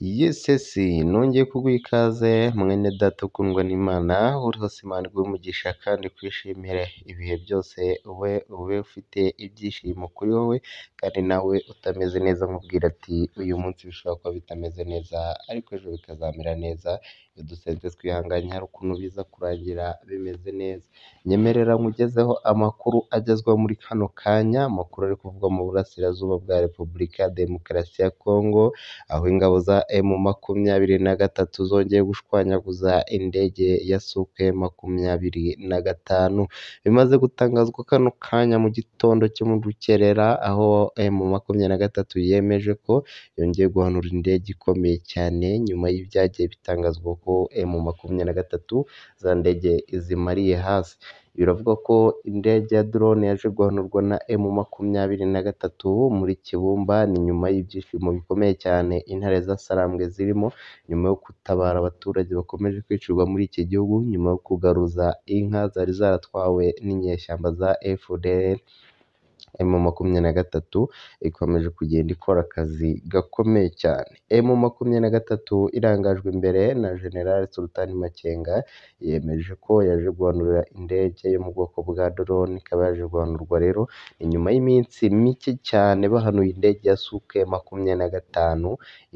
yesesi nongeye kuguha ikaze mwene data ukundwa n'imana uri hose imana iguhe umugisha kandi ukwishimire ibihe byose ube ube ufite ibyishimo kuri wowe kandi nawe utameze neza nkubwira ati uyu munsi bishobora kuba bitameze neza ariko ejo bikazamera neza iyo dusenze twihanganye hari ukuntu biza kurangira bimeze neza nyemerera nkugezeho amakuru agezweho muri kano kanya amakuru ari kuvugwa mu burasirazuba bwa repubulika ya demokarasi ya kongo aho ingabo za emu eh, makumyabiri na gatatu zongeye gushwanyaguza indege ya suke makumyabiri na gatanu, bimaze gutangazwa kano kanya mu gitondo cyo mu rukerera aho emu eh, makumyabiri na gatatu yemeje ko yongeye guhanura indege ikomeye cyane nyuma y'ibyagiye bitangazwa ko emu eh, makumyabiri na gatatu za ndege izimariye hasi. Biravugwa ko indege ya drone yaje guhanurwa na emu makumyabiri na gatatu muri Kibumba, ni nyuma y'ibyishimo bikomeye cyane intare za z'Asarambwe zirimo, nyuma yo gutabara abaturage bakomeje kwicirwa muri iki gihugu, nyuma yo kugaruza inka zari zaratwawe n'inyeshyamba za FDL. emu makumyabiri na gatatu ikomeje kugenda ikora akazi gakomeye cyane, emu makumyabiri na gatatu irangajwe imbere na jenerali Sultan Makenga yemeje ko yaje guhanurira indege yo mu bwoko bwa dorone, ikaba yaje guhanurwa rero inyuma y'iminsi mike cyane bahanuye indege ya suke makumyabiri na gatanu,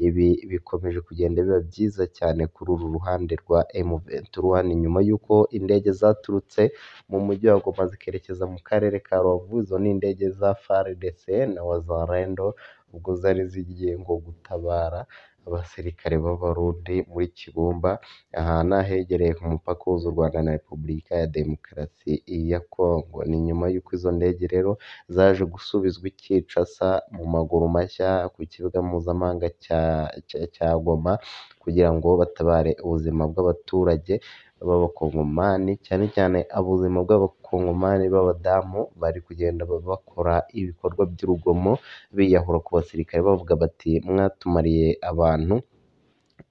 ibi bikomeje kugenda biba byiza cyane kuri uru ruhande rwa emu venti nyuma y'uko indege zaturutse mu mujyi wa Goma zikerekeza mu karere ka Rubavu, izo ni indege za FARDC na wazalendo ubwo zari zigiye ngo gutabara abasirikare b'abarundi muri Kibumba ahantu ahegereye ku mupaka uhuza u Rwanda na Repubulika ya Demokarasi ya Kongo. Ni nyuma y'uko izo ndege rero zaje gusubizwa icyicasa mu maguru mashya ku kibuga mpuzamahanga cya Goma kugira ngo batabare ubuzima bw'abaturage. b'abakongomani cyane cyane ubuzima bw'abakongomani b'abadamu bari kugenda bakora ibikorwa by'urugomo biyahura ku basirikare bavuga bati mwatumariye abantu,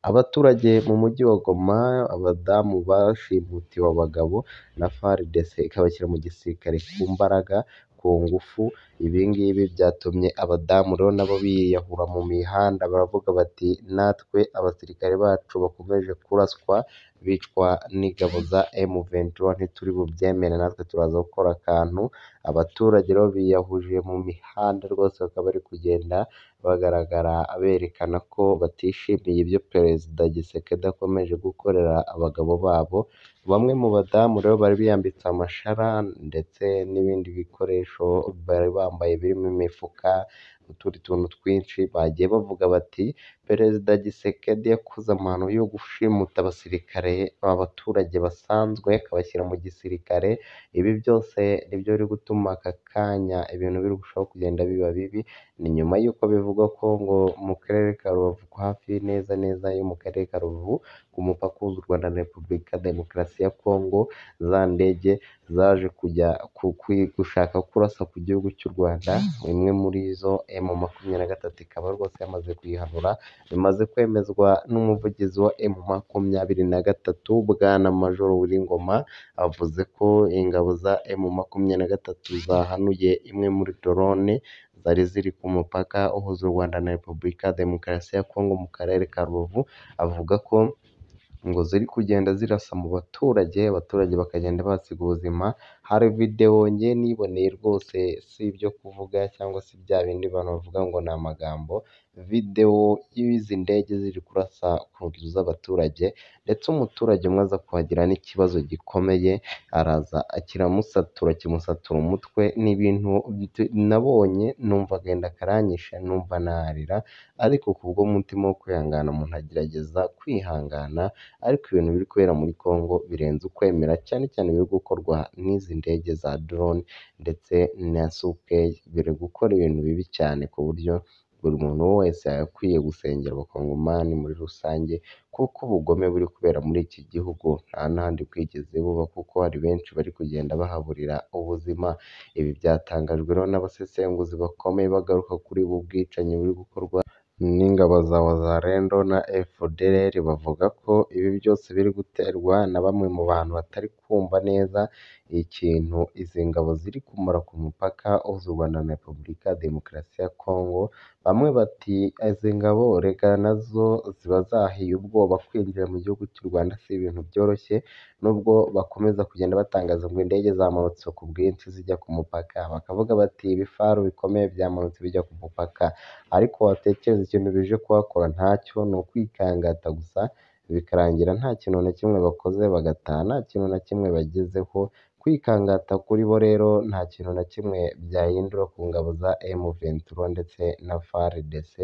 abaturage mu mujyi wa Goma abadamu bashimutiwe abagabo na FARDC ikabashyira mu gisirikare ku mbaraga ku ngufu, ibi ngibi byatumye abadamu rero na biyahura mu mihanda baravuga bati natwe abasirikare bacu bakomeje kuraswa, bicwa n'ingabo za M23 ntituri bubyemere natwe turaza gukora akantu, abaturage rero biyahuje mu mihanda rwose bakaba bari kugenda bagaragara berekana ko batishimiye ibyo Perezida Tshisekedi akomeje gukorera abagabo babo. Bamwe mu badamu rero bari biyambitse amashara ndetse n'ibindi bikoresho bari bambaye birimo imifuka utundi tuntu twinshi bagiye bavuga bati perezida Gisekedi yakoze amahano yo gushimuta abasirikare abaturage basanzwe akabashyira mu gisirikare ibi byose nibyo biri gutuma aka kanya ibintu biri kugenda biba bibi ni nyuma y'uko bivugwa ko ngo mu karere ka Rubavu hafi neza neza yo mu karere ka Rubavu ku mupaka uhuza u Rwanda na Repubulika ya Demokarasi ya Kongo za ndege zaje kujya gushaka kurasa ku gihugu cy'u Rwanda imwe muri zo emu makumyabiri na gatatu ikaba rwose yamaze kuyihabura bimaze kwemezwa n'umuvugizi wa emu makumyabiri na gatatu bwana majoro Ngoma avuze ko ingabo za emu makumyabiri na gatatu zahanuye imwe muri dorone zari ziri ku mupaka uhuza u Rwanda na Repubulika ya Demokarasi ya Kongo mu karere ka Rubavu avuga ko ngo ziri kugenda zirasa mu baturage, abaturage bakagenda bahasiga ubuzima. hari videwo njye niboneye rwose si ibyo kuvuga cyangwa se bya bindi abantu bavuga ngo ni amagambo, video y'izi ndege ziri kurasa ku nzu z'abaturage ndetse umuturage umwe aza kuhagira n'ikibazo gikomeye, araza kiramusatura kimusatura umutwe, ni nabonye numva agahinda karanyishe numva narira ariko kubw'umutima wo kwihangana umuntu agerageza kwihangana ariko ibintu biri kubera muri Congo birenze ukwemera cyane cyane ibiri gukorwa n'izi indege za drone ndetse na sukeyi, biri gukora ibintu bibi cyane ku buryo buri muntu wese yagakwiye gusengera abakongomani muri rusange kuko ubugome buri kubera muri iki gihugu nta n'ahandi bwigeze buba kuko hari benshi bari kugenda bahaburira ubuzima, ibi byatangajwe rero n'abasesenguzi bakomeye bagaruka kuri ubu bwicanyi buri gukorwa n'ingabo za Wazalendo na FDLR, bavuga ko ibi byose biri guterwa na bamwe mu bantu batari kumva neza ni ikintu izi ngabo ziri kumara ku mupaka uhuza u Rwanda na Repubulika Demokarasi ya Kongo, bamwe bati izi ngabo erega nazo ziba zahiye ubwoba kwinjira mu gihugu cy'u Rwanda si ibintu byoroshye, nubwo bakomeza kugenda batangaza ngo indege zamanutse ku bwinshi zijya ku mupaka, bakavuga bati ibifaru bikomeye byamanutse bijya ku mupaka, ariko watekereza ikintu bije kuhakora ntacyo ni ukwikangata gusa, bikarangira nta kintu na kimwe bakoze bagataha nta kintu na kimwe bagezeho. Kwikangata kuri bo rero nta kintu na kimwe byahindura ku ngabo za M23 ndetse na FARDC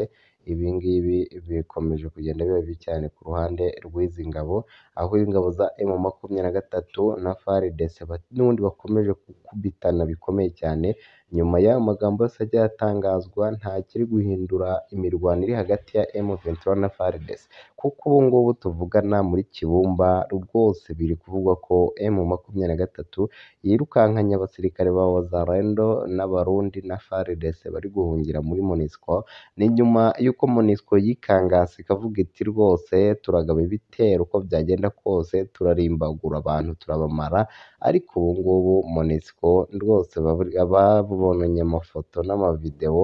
ibi ngibi bikomeje kugenda biba bibi cyane ku ruhande rw'izi ngabo, aho ingabo za emu makumyabiri na gatatu na faridese n'ubundi bakomeje gukubitana bikomeye cyane, nyuma y'ayo magambo yose agiye atangazwa nta kiri guhindura imirwano iri hagati ya emu ventura na faridese, kuko ubu ngubu tuvugana muri Kibumba rwose biri kuvugwa ko emu makumyabiri na gatatu yirukankanye abasirikare ba wazarendo n'abarundi na faridese bari guhungira muri monisiko, ni nyuma yo ko Monusco yikangase ikavuga iti rwose turagaba ibitero uko byagenda kose turarimbagura abantu turabamara ariko ubu ngubu Monusco rwose babonye amafoto n'amavideo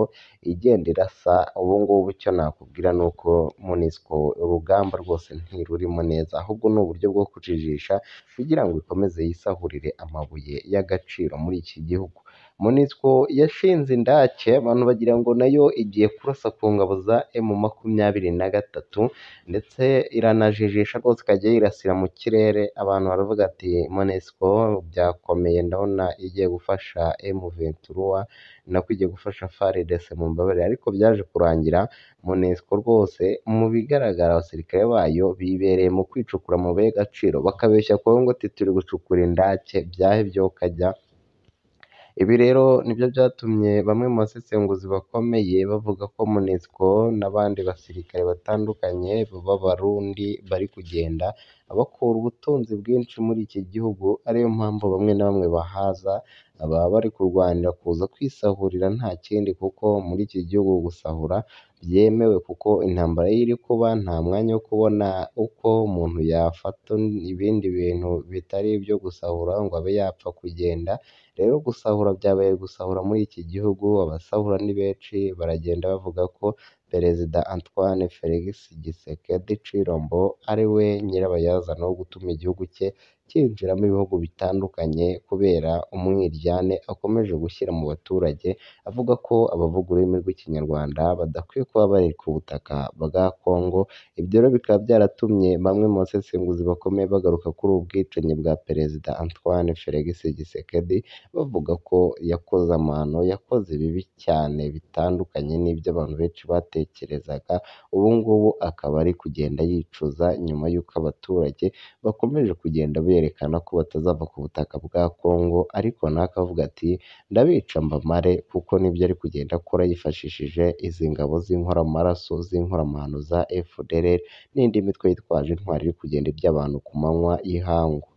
igenda irasa ubu ngubu icyo nakubwira ni uko Monusco urugamba rwose ntirurimo neza ahubwo ni uburyo bwo kujijisha kugira ngo ikomeze yisahurire amabuye y'agaciro muri iki gihugu. MONUSCO yashinze indake abantu bagira ngo nayo igiye kurasa ku ngabo za emu makumyabiri na gatatu ndetse iranajijisha rwose ikajya yirasira mu kirere abantu baravuga ati MONUSCO byakomeye ndabona igiye gufasha emu venturuwa nako igiye gufasha faridese mumbabarire ariko byaje kurangira MONUSCO rwose mu bigaragara abasirikare bayo bibereye mu kwicukura amabuye y'agaciro bakabeshya Congo ati turi gucukura indake byahe byo kajya Ibi rero nibyo byatumye bamwe mu basesenguzi bakomeye bavuga ko MONUSCO n'abandi basirikare batandukanye b'Abarundi bari kugenda bakura ubutunzi bwinshi muri iki gihugu, ariyo mpamvu bamwe na bamwe bahaza aba bari kurwanira kuza kwisahurira nta kindi kuko muri iki gihugu gusahura byemewe kuko intambara yo iri kuba nta mwanya wo kubona uko umuntu yafata ibindi bintu bitari ibyo gusahura ngo abe yapfa kugenda. Rero gusahura byabaye gusahura muri iki gihugu, abasahura ni benshi baragenda bavuga ko Perezida Antoine Felix Tshisekedi Tshilombo ari we nyirabayazana wo gutuma igihugu cye cyinjiramo ibihugu bitandukanye kubera umwiryane akomeje gushyira mu baturage, avuga ko abavuga ururimi rw'Ikinyarwanda badakwiye kuba bari ku butaka bwa Congo, ibyo rero bikaba byaratumye bamwe mu basesenguzi bakomeye bagaruka kuri ubu bwicanyi bwa Perezida Antoine Felix Tshisekedi, bavuga ko yakoze amahano, yakoze bibi cyane bitandukanye n'ibyo abantu benshi batekereje. yatekerezaga, ubu ngubu akaba ari kugenda yicuza nyuma y'uko abaturage bakomeje kugenda berekana ko batazava ku butaka bwa Congo ariko nawe akavuga ati ndabica mbamare kuko nibyo ari kugenda akora yifashishije izi ngabo z'inkoramaraso, z'inkoramahano za FDLR n'indi mitwe yitwaje intwaro iri kugenda irya abantu ku manywa y'ihangu.